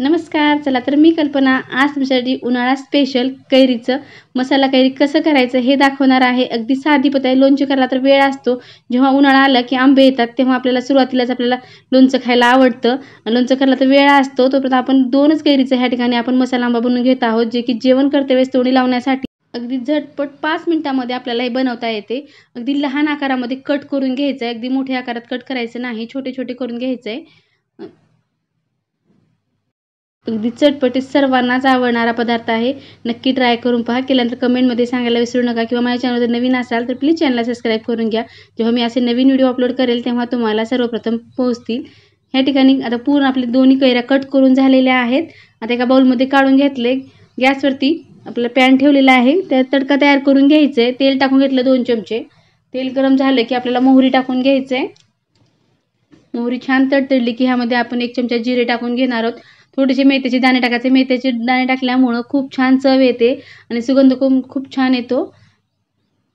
नमस्कार चला तर मी कल्पना आज तुमच्यासाठी उन्हाळा स्पेशल कैरीचं मसाला कैरी कसं करायचं हे दाखवणार आहे अगदी साधी पत आहे लोणचं करायला तर वेळ असतो जेव्हा उन्हाळा आला की आंबे येतात तेव्हा आपल्याला सुरुवातीलाच आपल्याला लोणचं खायला आवडतं लोणचं करायला तर वेळ असतो तोपर्यंत आपण दोनच कैरीचं ह्या ठिकाणी आपण मसाला आंबा बनवून घेत आहोत जे की जेवण करते वेळेस तोंडी लावण्यासाठी अगदी झटपट पाच मिनिटामध्ये आपल्याला हे बनवता येते अगदी लहान आकारामध्ये कट करून घ्यायचं आहे अगदी मोठ्या आकारात कट करायचं नाही छोटे छोटे करून घ्यायचं आहे अगदी चटपटीत सर्वांनाच आवडणारा पदार्थ आहे नक्की ट्राय करून पहा केल्यानंतर कमेंटमध्ये सांगायला विसरू नका किंवा माझ्या चॅनलवर नवीन असाल तर प्लीज चॅनलला सबस्क्राईब करून घ्या जेव्हा मी असे नवीन व्हिडिओ अपलोड करेल तेव्हा तुम्हाला सर्वप्रथम पोहोचतील ह्या ठिकाणी आता पूर्ण आपले दोन्ही कैऱ्या कट करून झालेल्या आहेत आता एका बाऊलमध्ये काढून घेतले गॅसवरती आपलं पॅन ठेवलेला आहे त्या तडका तयार करून घ्यायचं आहे तेल टाकून घेतलं दोन चमचे तेल गरम झालं की आपल्याला मोहरी टाकून घ्यायचं आहे मोहरी छान तडतडली की ह्यामध्ये आपण एक चमचा जिरे टाकून घेणार आहोत थोडेसे मेथीचे दाणे टाकायचे मेथ्याचे दाणे टाकल्यामुळं खूप छान चव येते आणि सुगंध खूप खूप छान येतो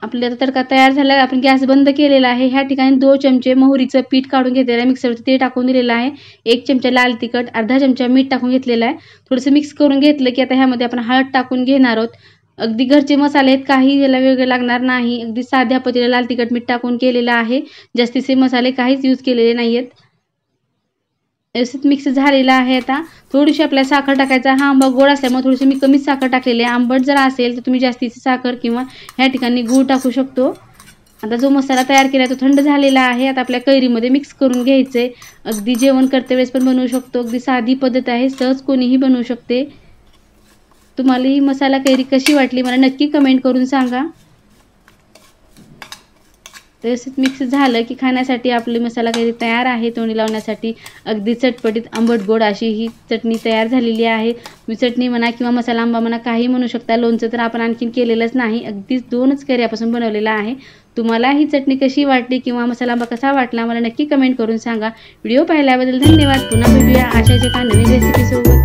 आपल्या तडका तयार झाला आपण गॅस बंद केलेला आहे ह्या ठिकाणी दोन चमचे मोहरीचं पीठ काढून घेतलेलं आहे मिक्सरवरती ते टाकून दिलेलं आहे एक चमचा लाल तिखट अर्धा चमचा मीठ टाकून घेतलेला आहे थोडंसं मिक्स करून घेतलं की आता ह्यामध्ये आपण हळद टाकून घेणार आहोत अगदी घरचे मसाले आहेत काही याला वेगळे लागणार नाही अगदी साध्या पतीला लाल तिखट मीठ टाकून केलेलं आहे जास्तीचे मसाले काहीच यूज केलेले नाही आहेत व्यवस्थित मिक्स झालेला आहे आता थोडीशी आपल्याला साखर टाकायचा हा आंबा गोड असल्यामुळे थोडीशी मी कमीच साखर टाकलेली आहे आंबट जर असेल तर तुम्ही जास्तीची साखर किंवा ह्या ठिकाणी गूळ टाकू शकतो आता जो मसाला तयार केला तो थंड झालेला आहे आता आपल्या कैरीमध्ये मिक्स करून घ्यायचं आहे अगदी जेवण करते वेळेस पण बनवू शकतो अगदी साधी पद्धत आहे सहज कोणीही बनवू शकते तुम्हाला ही मसाला कैरी कशी वाटली मला नक्की कमेंट करून सांगा व्यवस्थित मिक्स झालं की खाण्यासाठी आपली मसाला कैरी तयार आहे तोंडी लावण्यासाठी अगदी चटपटीत आंबट गोड अशी ही चटणी तयार झालेली आहे तुम्ही चटणी म्हणा किंवा मसाला आंबा म्हणा काही म्हणू शकता लोणचं तर आपण आणखीन केलेलंच नाही अगदीच दोनच कैऱ्यापासून बनवलेला आहे तुम्हाला ही चटणी कशी वाटली किंवा मसाला आंबा कसा वाटला मला नक्की कमेंट करून सांगा व्हिडिओ पाहिल्याबद्दल धन्यवाद पुन्हा भेटूया जे का नवीन सोबत